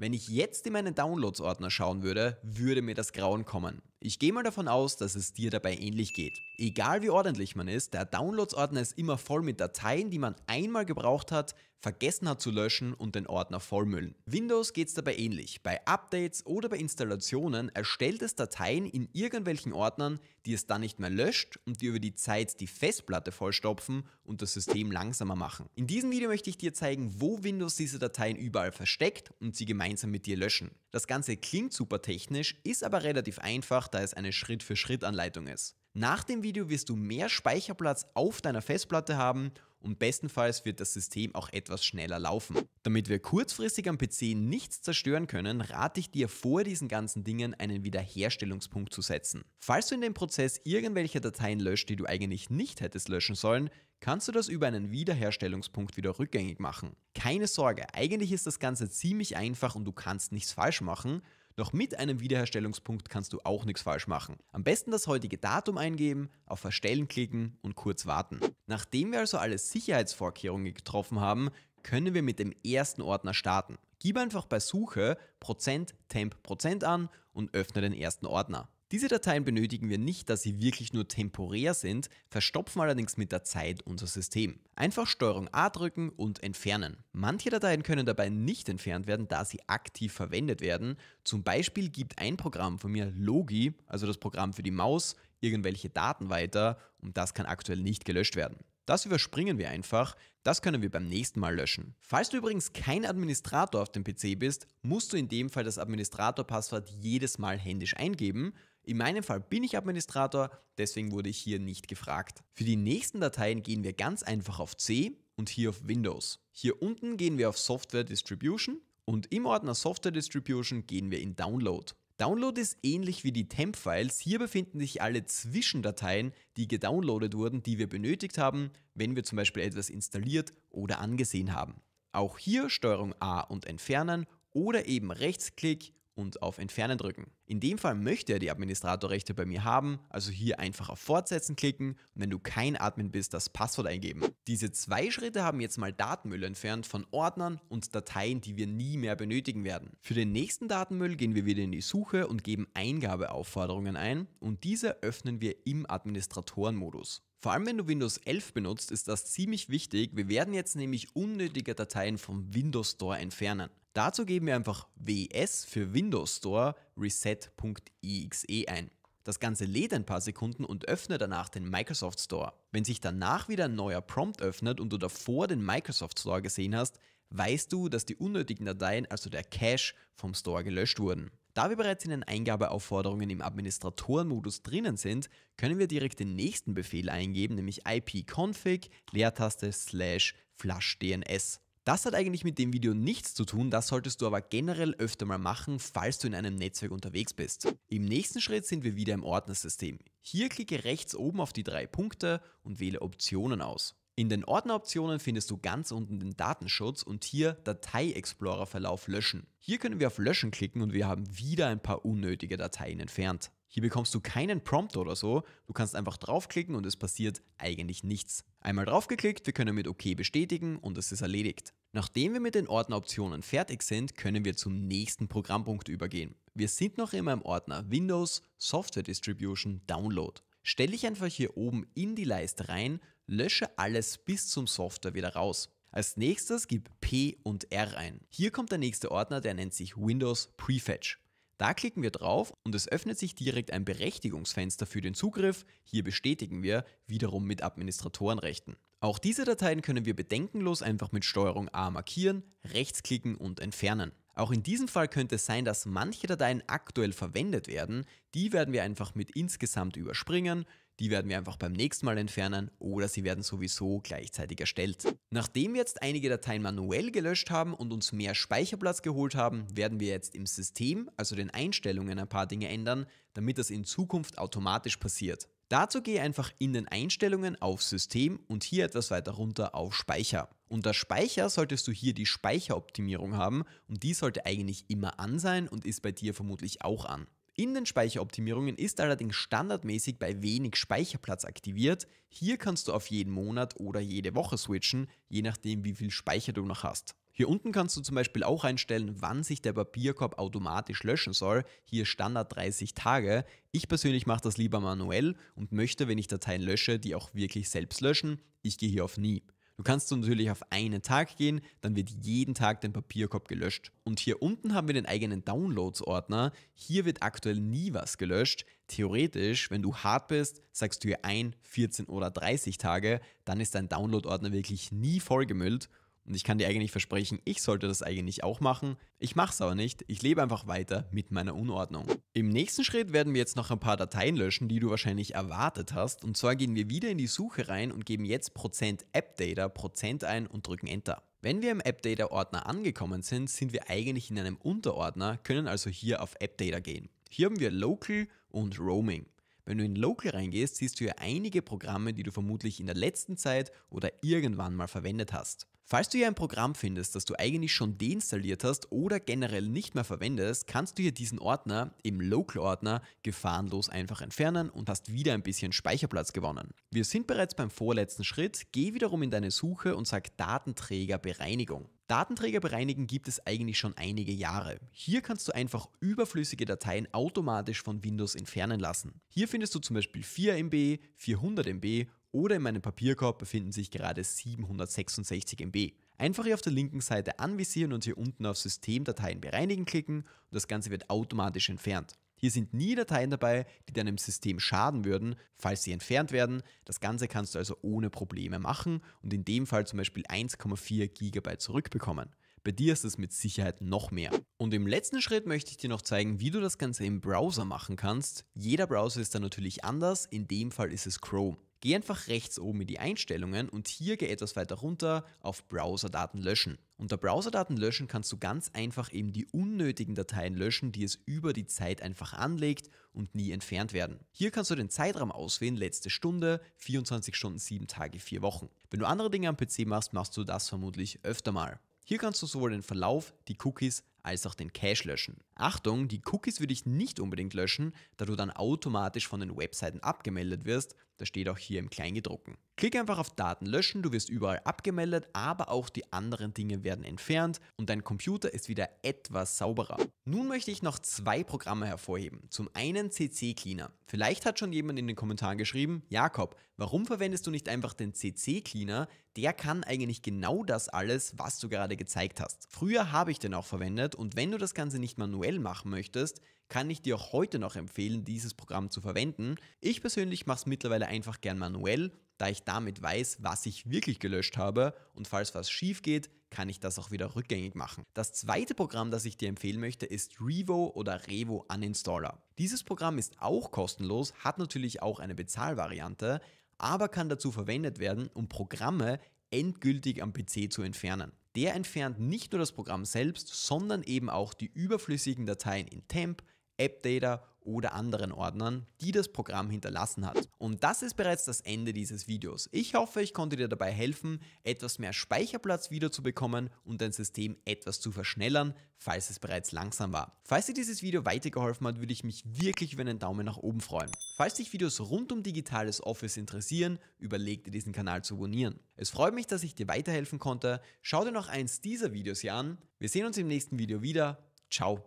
Wenn ich jetzt in meinen Downloads-Ordner schauen würde, würde mir das Grauen kommen. Ich gehe mal davon aus, dass es dir dabei ähnlich geht. Egal wie ordentlich man ist, der Downloads-Ordner ist immer voll mit Dateien, die man einmal gebraucht hat, vergessen hat zu löschen und den Ordner vollmüllen. Windows geht es dabei ähnlich. Bei Updates oder bei Installationen erstellt es Dateien in irgendwelchen Ordnern, die es dann nicht mehr löscht und die über die Zeit die Festplatte vollstopfen und das System langsamer machen. In diesem Video möchte ich dir zeigen, wo Windows diese Dateien überall versteckt und sie gemeinsam mit dir löschen. Das Ganze klingt super technisch, ist aber relativ einfach, da es eine Schritt-für-Schritt-Anleitung ist. Nach dem Video wirst du mehr Speicherplatz auf deiner Festplatte haben und bestenfalls wird das System auch etwas schneller laufen. Damit wir kurzfristig am PC nichts zerstören können, rate ich dir vor diesen ganzen Dingen einen Wiederherstellungspunkt zu setzen. Falls du in dem Prozess irgendwelche Dateien löscht, die du eigentlich nicht hättest löschen sollen, kannst du das über einen Wiederherstellungspunkt wieder rückgängig machen. Keine Sorge, eigentlich ist das Ganze ziemlich einfach und du kannst nichts falsch machen, doch mit einem Wiederherstellungspunkt kannst du auch nichts falsch machen. Am besten das heutige Datum eingeben, auf Verstellen klicken und kurz warten. Nachdem wir also alle Sicherheitsvorkehrungen getroffen haben, können wir mit dem ersten Ordner starten. Gib einfach bei Suche %temp% an und öffne den ersten Ordner. Diese Dateien benötigen wir nicht, da sie wirklich nur temporär sind, verstopfen allerdings mit der Zeit unser System. Einfach STRG A drücken und entfernen. Manche Dateien können dabei nicht entfernt werden, da sie aktiv verwendet werden. Zum Beispiel gibt ein Programm von mir, Logi, also das Programm für die Maus, irgendwelche Daten weiter und das kann aktuell nicht gelöscht werden. Das überspringen wir einfach, das können wir beim nächsten Mal löschen. Falls du übrigens kein Administrator auf dem PC bist, musst du in dem Fall das Administrator-Passwort jedes Mal händisch eingeben. In meinem Fall bin ich Administrator, deswegen wurde ich hier nicht gefragt. Für die nächsten Dateien gehen wir ganz einfach auf C und hier auf Windows. Hier unten gehen wir auf Software Distribution und im Ordner Software Distribution gehen wir in Download. Download ist ähnlich wie die Temp-Files. Hier befinden sich alle Zwischendateien, die gedownloadet wurden, die wir benötigt haben, wenn wir zum Beispiel etwas installiert oder angesehen haben. Auch hier Steuerung A und entfernen oder eben Rechtsklick und auf Entfernen drücken. In dem Fall möchte er die Administratorrechte bei mir haben, also hier einfach auf Fortsetzen klicken und wenn du kein Admin bist, das Passwort eingeben. Diese zwei Schritte haben jetzt mal Datenmüll entfernt von Ordnern und Dateien, die wir nie mehr benötigen werden. Für den nächsten Datenmüll gehen wir wieder in die Suche und geben Eingabeaufforderungen ein und diese öffnen wir im Administratorenmodus. Vor allem wenn du Windows 11 benutzt, ist das ziemlich wichtig. Wir werden jetzt nämlich unnötige Dateien vom Windows Store entfernen. Dazu geben wir einfach WS für Windows Store reset.exe ein. Das Ganze lädt ein paar Sekunden und öffnet danach den Microsoft Store. Wenn sich danach wieder ein neuer Prompt öffnet und du davor den Microsoft Store gesehen hast, weißt du, dass die unnötigen Dateien, also der Cache, vom Store gelöscht wurden. Da wir bereits in den Eingabeaufforderungen im Administratorenmodus drinnen sind, können wir direkt den nächsten Befehl eingeben, nämlich ipconfig leertaste slash flushdns. Das hat eigentlich mit dem Video nichts zu tun, das solltest du aber generell öfter mal machen, falls du in einem Netzwerk unterwegs bist. Im nächsten Schritt sind wir wieder im Ordnersystem. Hier klicke rechts oben auf die drei Punkte und wähle Optionen aus. In den Ordneroptionen findest du ganz unten den Datenschutz und hier Datei Explorer Verlauf löschen. Hier können wir auf Löschen klicken und wir haben wieder ein paar unnötige Dateien entfernt. Hier bekommst du keinen Prompt oder so, du kannst einfach draufklicken und es passiert eigentlich nichts. Einmal draufgeklickt, wir können mit OK bestätigen und es ist erledigt. Nachdem wir mit den Ordneroptionen fertig sind, können wir zum nächsten Programmpunkt übergehen. Wir sind noch immer im Ordner Windows, Software Distribution, Download. Stelle ich einfach hier oben in die Leiste rein, lösche alles bis zum Software wieder raus. Als nächstes gib P und R ein. Hier kommt der nächste Ordner, der nennt sich Windows Prefetch. Da klicken wir drauf und es öffnet sich direkt ein Berechtigungsfenster für den Zugriff. Hier bestätigen wir, wiederum mit Administratorenrechten. Auch diese Dateien können wir bedenkenlos einfach mit STRG A markieren, rechtsklicken und entfernen. Auch in diesem Fall könnte es sein, dass manche Dateien aktuell verwendet werden. Die werden wir einfach mit insgesamt überspringen. Die werden wir einfach beim nächsten Mal entfernen oder sie werden sowieso gleichzeitig erstellt. Nachdem wir jetzt einige Dateien manuell gelöscht haben und uns mehr Speicherplatz geholt haben, werden wir jetzt im System, also den Einstellungen, ein paar Dinge ändern, damit das in Zukunft automatisch passiert. Dazu gehe einfach in den Einstellungen auf System und hier etwas weiter runter auf Speicher. Unter Speicher solltest du hier die Speicheroptimierung haben und die sollte eigentlich immer an sein und ist bei dir vermutlich auch an. In den Speicheroptimierungen ist allerdings standardmäßig bei wenig Speicherplatz aktiviert. Hier kannst du auf jeden Monat oder jede Woche switchen, je nachdem wie viel Speicher du noch hast. Hier unten kannst du zum Beispiel auch einstellen, wann sich der Papierkorb automatisch löschen soll. Hier Standard 30 Tage. Ich persönlich mache das lieber manuell und möchte, wenn ich Dateien lösche, die auch wirklich selbst löschen. Ich gehe hier auf Nie. Du kannst natürlich auf einen Tag gehen, dann wird jeden Tag dein Papierkorb gelöscht. Und hier unten haben wir den eigenen Downloads-Ordner. Hier wird aktuell nie was gelöscht. Theoretisch, wenn du hart bist, sagst du hier ein, 14 oder 30 Tage, dann ist dein Download-Ordner wirklich nie vollgemüllt und ich kann dir eigentlich versprechen, ich sollte das eigentlich auch machen. Ich mache es aber nicht. Ich lebe einfach weiter mit meiner Unordnung. Im nächsten Schritt werden wir jetzt noch ein paar Dateien löschen, die du wahrscheinlich erwartet hast. Und zwar gehen wir wieder in die Suche rein und geben jetzt %appdata Prozent ein und drücken Enter. Wenn wir im AppData-Ordner angekommen sind, sind wir eigentlich in einem Unterordner, können also hier auf AppData gehen. Hier haben wir Local und Roaming. Wenn du in Local reingehst, siehst du hier einige Programme, die du vermutlich in der letzten Zeit oder irgendwann mal verwendet hast. Falls du hier ein Programm findest, das du eigentlich schon deinstalliert hast oder generell nicht mehr verwendest, kannst du hier diesen Ordner im Local-Ordner gefahrenlos einfach entfernen und hast wieder ein bisschen Speicherplatz gewonnen. Wir sind bereits beim vorletzten Schritt, geh wiederum in deine Suche und sag Datenträgerbereinigung. Datenträger bereinigen gibt es eigentlich schon einige Jahre. Hier kannst du einfach überflüssige Dateien automatisch von Windows entfernen lassen. Hier findest du zum Beispiel 4 MB, 400 MB oder in meinem Papierkorb befinden sich gerade 766 MB. Einfach hier auf der linken Seite anvisieren und hier unten auf Systemdateien bereinigen klicken und das Ganze wird automatisch entfernt. Hier sind nie Dateien dabei, die deinem System schaden würden, falls sie entfernt werden. Das Ganze kannst du also ohne Probleme machen und in dem Fall zum Beispiel 1,4 GB zurückbekommen. Bei dir ist es mit Sicherheit noch mehr. Und im letzten Schritt möchte ich dir noch zeigen, wie du das Ganze im Browser machen kannst. Jeder Browser ist da natürlich anders, in dem Fall ist es Chrome. Geh einfach rechts oben in die Einstellungen und hier geh etwas weiter runter auf Browserdaten löschen. Unter Browserdaten löschen kannst du ganz einfach eben die unnötigen Dateien löschen, die es über die Zeit einfach anlegt und nie entfernt werden. Hier kannst du den Zeitraum auswählen, letzte Stunde, 24 Stunden, 7 Tage, 4 Wochen. Wenn du andere Dinge am PC machst, machst du das vermutlich öfter mal. Hier kannst du sowohl den Verlauf, die Cookies als auch den Cache löschen. Achtung, die Cookies würde ich nicht unbedingt löschen, da du dann automatisch von den Webseiten abgemeldet wirst. Das steht auch hier im Kleingedruckten. Klick einfach auf Daten löschen, du wirst überall abgemeldet, aber auch die anderen Dinge werden entfernt und dein Computer ist wieder etwas sauberer. Nun möchte ich noch zwei Programme hervorheben. Zum einen CC Cleaner. Vielleicht hat schon jemand in den Kommentaren geschrieben, Jakob, warum verwendest du nicht einfach den CC Cleaner? Der kann eigentlich genau das alles, was du gerade gezeigt hast. Früher habe ich den auch verwendet verwendet. Und wenn du das Ganze nicht manuell machen möchtest, kann ich dir auch heute noch empfehlen, dieses Programm zu verwenden. Ich persönlich mache es mittlerweile einfach gern manuell, da ich damit weiß, was ich wirklich gelöscht habe und falls was schief geht, kann ich das auch wieder rückgängig machen. Das zweite Programm, das ich dir empfehlen möchte, ist Revo oder Revo Uninstaller. Dieses Programm ist auch kostenlos, hat natürlich auch eine Bezahlvariante, aber kann dazu verwendet werden, um Programme endgültig am PC zu entfernen. Der entfernt nicht nur das Programm selbst, sondern eben auch die überflüssigen Dateien in Temp, AppData oder anderen Ordnern, die das Programm hinterlassen hat. Und das ist bereits das Ende dieses Videos. Ich hoffe, ich konnte dir dabei helfen, etwas mehr Speicherplatz wiederzubekommen und dein System etwas zu verschnellern, falls es bereits langsam war. Falls dir dieses Video weitergeholfen hat, würde ich mich wirklich über einen Daumen nach oben freuen. Falls dich Videos rund um digitales Office interessieren, überleg dir diesen Kanal zu abonnieren. Es freut mich, dass ich dir weiterhelfen konnte. Schau dir noch eins dieser Videos hier an. Wir sehen uns im nächsten Video wieder. Ciao.